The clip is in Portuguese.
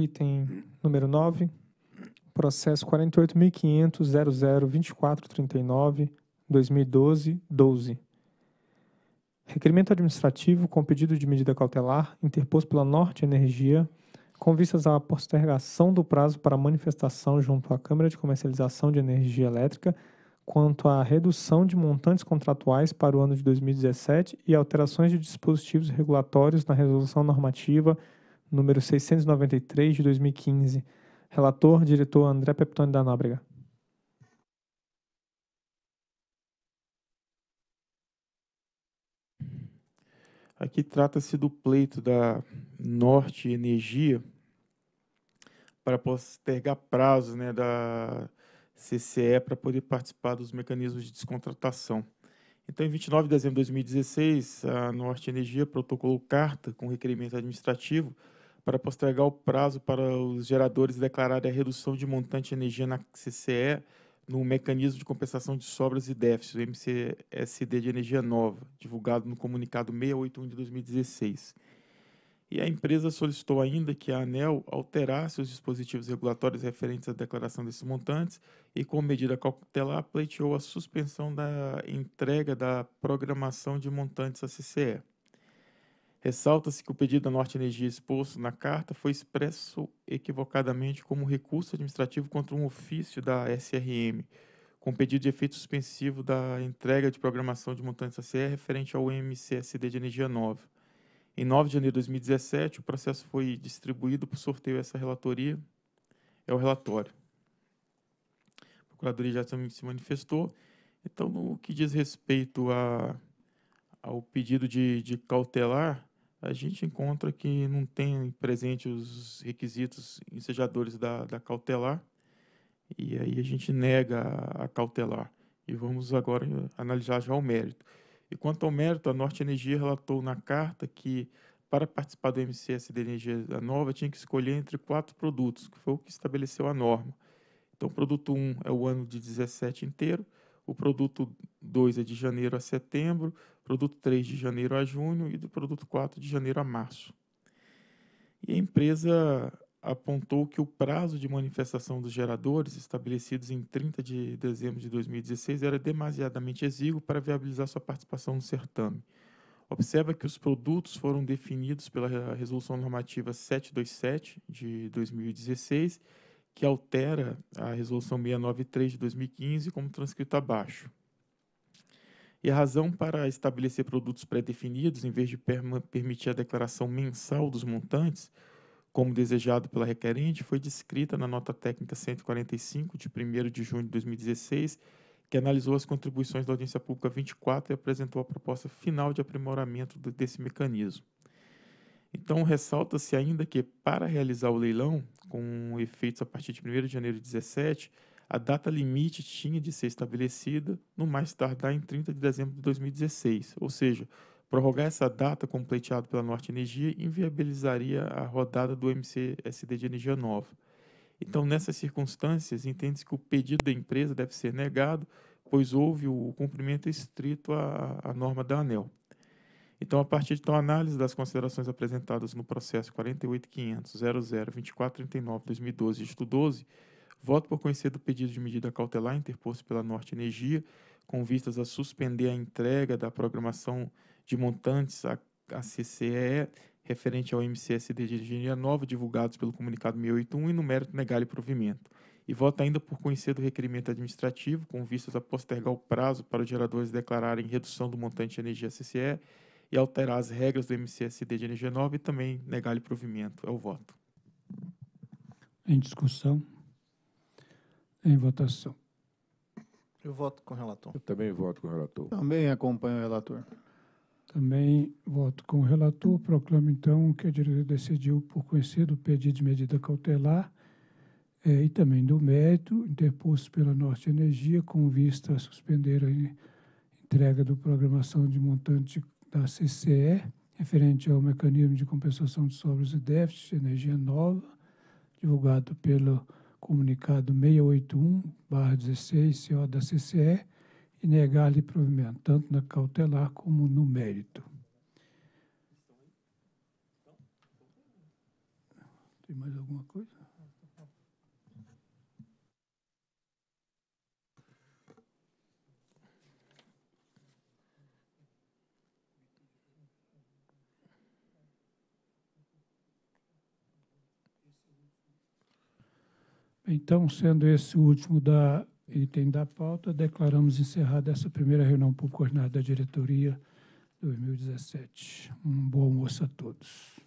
item número 9, processo 48.500.002439-2012-12. Requerimento administrativo com pedido de medida cautelar interposto pela Norte Energia com vistas à postergação do prazo para manifestação junto à Câmara de Comercialização de Energia Elétrica quanto à redução de montantes contratuais para o ano de 2017 e alterações de dispositivos regulatórios na resolução normativa número 693 de 2015. Relator, diretor André Peptoni da Nóbrega. Aqui trata-se do pleito da Norte Energia para postergar prazo né, da CCE para poder participar dos mecanismos de descontratação. Então, em 29 de dezembro de 2016, a Norte Energia protocolou carta com requerimento administrativo para postergar o prazo para os geradores declararem a redução de montante de energia na CCE no Mecanismo de Compensação de Sobras e Déficits, MCSD de Energia Nova, divulgado no comunicado 681 de 2016. E a empresa solicitou ainda que a ANEL alterasse os dispositivos regulatórios referentes à declaração desses montantes e, com medida cautelar, pleiteou a suspensão da entrega da programação de montantes à CCE. Ressalta-se que o pedido da Norte Energia exposto na carta foi expresso equivocadamente como recurso administrativo contra um ofício da SRM, com pedido de efeito suspensivo da entrega de programação de montantes ACR referente ao MCSD de Energia Nova. Em 9 de janeiro de 2017, o processo foi distribuído por sorteio essa relatoria, é o relatório. A Procuradoria já também se manifestou. Então, no que diz respeito a, ao pedido de, de cautelar, a gente encontra que não tem presente os requisitos ensejadores da, da cautelar, e aí a gente nega a, cautelar. E vamos agora analisar já o mérito. E quanto ao mérito, a Norte Energia relatou na carta que para participar do MCS da energia nova tinha que escolher entre quatro produtos, que foi o que estabeleceu a norma. Então, produto 1 um é o ano de 17 inteiro, o produto 2 é de janeiro a setembro, produto 3 de janeiro a junho e do produto 4 de janeiro a março. E a empresa apontou que o prazo de manifestação dos geradores, estabelecidos em 30 de dezembro de 2016, era demasiadamente exíguo para viabilizar sua participação no certame. Observa que os produtos foram definidos pela Resolução Normativa 727 de 2016 que altera a Resolução 693 de 2015, como transcrito abaixo. E a razão para estabelecer produtos pré-definidos, em vez de permitir a declaração mensal dos montantes, como desejado pela requerente, foi descrita na nota técnica 145, de 1 de junho de 2016, que analisou as contribuições da audiência pública 24 e apresentou a proposta final de aprimoramento desse mecanismo. Então, ressalta-se ainda que, para realizar o leilão, com efeitos a partir de 1 de janeiro de 2017, a data limite tinha de ser estabelecida no mais tardar em 30 de dezembro de 2016, ou seja, prorrogar essa data como pleiteado pela Norte Energia inviabilizaria a rodada do MCSD de energia nova. Então, nessas circunstâncias, entende-se que o pedido da empresa deve ser negado, pois houve o cumprimento estrito à, à norma da ANEL. Então, a partir de então, análise das considerações apresentadas no processo 48.500.00.2439.2012, isto 12, voto por conhecer do pedido de medida cautelar interposto pela Norte Energia, com vistas a suspender a entrega da programação de montantes à, à referente ao MCSD de Engenharia Nova, divulgados pelo comunicado 681, e no mérito negar-lhe provimento. E voto ainda por conhecer do requerimento administrativo, com vistas a postergar o prazo para os geradores declararem redução do montante de energia CCE e alterar as regras do MCSD de energia nova e também negar-lhe provimento. É o voto. Em discussão? Em votação. Eu voto com o relator. Eu também voto com o relator. Também acompanho o relator. Também voto com o relator. Proclamo, então, que a diretoria decidiu por conhecer do pedido de medida cautelar é, e também do mérito interposto pela Norte Energia com vista a suspender a entrega do programação de montante da CCE, referente ao mecanismo de compensação de sobras e déficits de energia nova, divulgado pelo comunicado 681-16 CO da CCE, e negar-lhe provimento, tanto na cautelar como no mérito. Tem mais alguma coisa? Então, sendo esse o último da item da pauta, declaramos encerrada essa primeira reunião público-ordinária da diretoria 2017. Um bom almoço a todos.